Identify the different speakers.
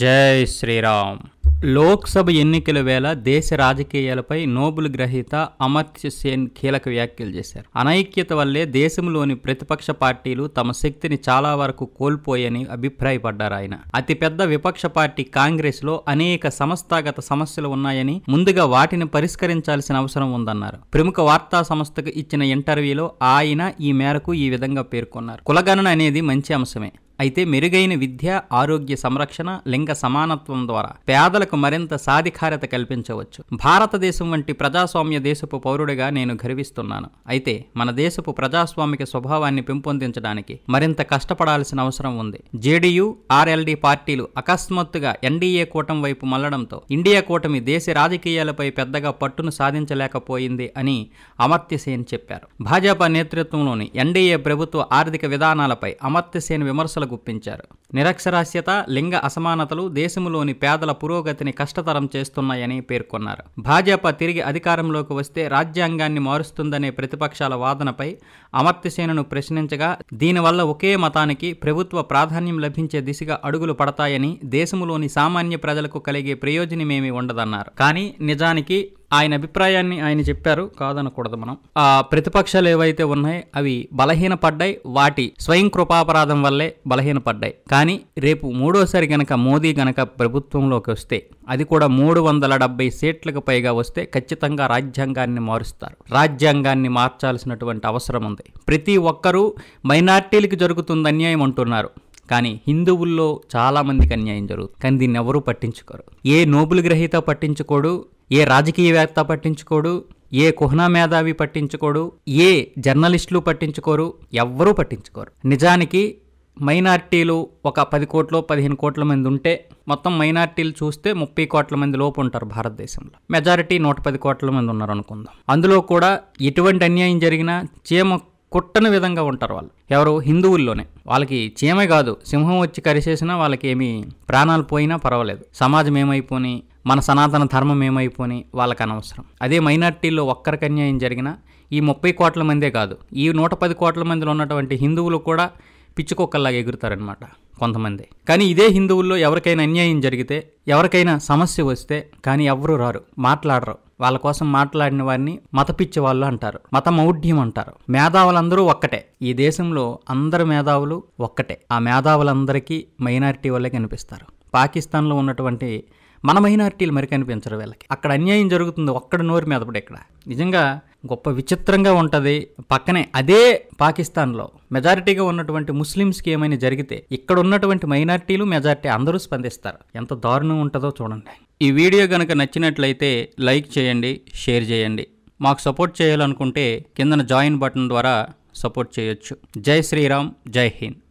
Speaker 1: జై శ్రీరామ్ లోక్సభ ఎన్నికల వేళ దేశ రాజకీయాలపై నోబుల్ గ్రహీత అమర్త్య సేన్ కీలక వ్యాఖ్యలు చేశారు అనైక్యత వల్లే దేశంలోని ప్రతిపక్ష పార్టీలు తమ శక్తిని చాలా వరకు కోల్పోయని అభిప్రాయపడ్డారు ఆయన అతిపెద్ద విపక్ష పార్టీ కాంగ్రెస్ లో అనేక సంస్థాగత సమస్యలు ఉన్నాయని ముందుగా వాటిని పరిష్కరించాల్సిన అవసరం ఉందన్నారు ప్రముఖ వార్తా సంస్థకు ఇచ్చిన ఇంటర్వ్యూలో ఆయన ఈ మేరకు ఈ విధంగా పేర్కొన్నారు కులగణన అనేది మంచి అంశమే అయితే మెరుగైన విద్య ఆరోగ్య సంరక్షణ లింగ సమానత్వం ద్వారా పేదలకు మరింత సాధికారత కల్పించవచ్చు భారతదేశం వంటి ప్రజాస్వామ్య దేశపు పౌరుడిగా నేను గర్విస్తున్నాను అయితే మన దేశపు ప్రజాస్వామిక స్వభావాన్ని పెంపొందించడానికి మరింత కష్టపడాల్సిన అవసరం ఉంది జేడీయూ ఆర్ఎల్డీ పార్టీలు అకస్మాత్తుగా ఎన్డీఏ కూటమి వైపు మళ్లడంతో ఇండియా కూటమి దేశ రాజకీయాలపై పెద్దగా పట్టును సాధించలేకపోయింది అని అమర్త్యసేన్ చెప్పారు భాజపా నేతృత్వంలోని ఎన్డీఏ ప్రభుత్వ ఆర్థిక విధానాలపై అమర్త్యసేన్ విమర్శలు ఘనతలు గుప్పించారు నిరక్షరాస్యత లింగ అసమానతలు దేశంలోని పేదల పురోగతిని కష్టతరం చేస్తున్నాయని పేర్కొన్నారు భాజపా తిరిగి అధికారంలోకి వస్తే రాజ్యాంగాన్ని మారుస్తుందనే ప్రతిపక్షాల వాదనపై అమర్త్యసేనను ప్రశ్నించగా దీనివల్ల ఒకే మతానికి ప్రభుత్వ ప్రాధాన్యం లభించే దిశగా అడుగులు పడతాయని దేశంలోని సామాన్య ప్రజలకు కలిగే ప్రయోజనమేమీ ఉండదన్నారు కానీ నిజానికి ఆయన అభిప్రాయాన్ని ఆయన చెప్పారు కాదనకూడదు మనం ఆ ప్రతిపక్షాలు ఏవైతే ఉన్నాయి అవి బలహీనపడ్డాయి వాటి స్వయం కృపాపరాధం వల్లే బలహీనపడ్డాయి కానీ రేపు మూడోసారి గనక మోదీ గనక ప్రభుత్వంలోకి వస్తే అది కూడా మూడు వందల డెబ్బై సీట్లకు పైగా వస్తే ఖచ్చితంగా రాజ్యాంగాన్ని మారుస్తారు రాజ్యాంగాన్ని మార్చాల్సినటువంటి అవసరం ఉంది ప్రతి ఒక్కరూ మైనార్టీలకు జరుగుతుంది అన్యాయం అంటున్నారు కానీ హిందువుల్లో చాలామందికి అన్యాయం జరుగుతుంది కానీ దీన్ని ఎవరూ పట్టించుకోరు ఏ నోబుల్ గ్రహీత పట్టించుకోడు ఏ రాజకీయవేత్త పట్టించుకోడు ఏ కుహనా మేధావి పట్టించుకోడు ఏ జర్నలిస్టులు పట్టించుకోరు ఎవ్వరూ పట్టించుకోరు నిజానికి మైనార్టీలు ఒక పది కోట్లు పదిహేను కోట్ల మంది ఉంటే మొత్తం మైనార్టీలు చూస్తే ముప్పై కోట్ల మంది లోపు ఉంటారు భారతదేశంలో మెజారిటీ నూట పది కోట్ల మంది ఉన్నారు అనుకుందాం అందులో కూడా ఎటువంటి అన్యాయం జరిగినా చీమ కుట్టని విధంగా ఉంటారు వాళ్ళు ఎవరు హిందువుల్లోనే వాళ్ళకి చీమే కాదు సింహం వచ్చి కరిసేసినా వాళ్ళకి ఏమీ ప్రాణాలు పోయినా పర్వాలేదు సమాజం ఏమైపోని మన సనాతన ధర్మం ఏమైపోని వాళ్ళకి అనవసరం అదే మైనార్టీల్లో ఒక్కరికి అన్యాయం జరిగినా ఈ ముప్పై కోట్ల మందే కాదు ఈ నూట పది కోట్ల మందిలో ఉన్నటువంటి హిందువులు కూడా పిచ్చుకొక్కల్లాగా ఎగురుతారనమాట కొంతమంది కానీ ఇదే హిందువుల్లో ఎవరికైనా అన్యాయం జరిగితే ఎవరికైనా సమస్య వస్తే కానీ ఎవరు రారు మాట్లాడరు వాళ్ళ కోసం మాట్లాడిన వారిని పిచ్చి వాళ్ళు అంటారు మత మౌఢ్యం అంటారు మేధావులందరూ ఒక్కటే ఈ దేశంలో అందరు మేధావులు ఒక్కటే ఆ మేధావులందరికీ మైనారిటీ వాళ్ళే కనిపిస్తారు పాకిస్తాన్లో ఉన్నటువంటి మన మైనారిటీలు మరి కనిపించరు వీళ్ళకి అక్కడ అన్యాయం జరుగుతుంది ఒక్కడ నోరు మీద ఇప్పుడు ఇక్కడ నిజంగా గొప్ప విచిత్రంగా ఉంటుంది పక్కనే అదే పాకిస్తాన్లో మెజారిటీగా ఉన్నటువంటి ముస్లిమ్స్కి ఏమైనా జరిగితే ఇక్కడ ఉన్నటువంటి మైనార్టీలు మెజారిటీ అందరూ స్పందిస్తారు ఎంత దారుణం ఉంటుందో చూడండి ఈ వీడియో కనుక నచ్చినట్లయితే లైక్ చేయండి షేర్ చేయండి మాకు సపోర్ట్ చేయాలనుకుంటే కిందన జాయిన్ బటన్ ద్వారా సపోర్ట్ చేయొచ్చు జై శ్రీరామ్ జై హింద్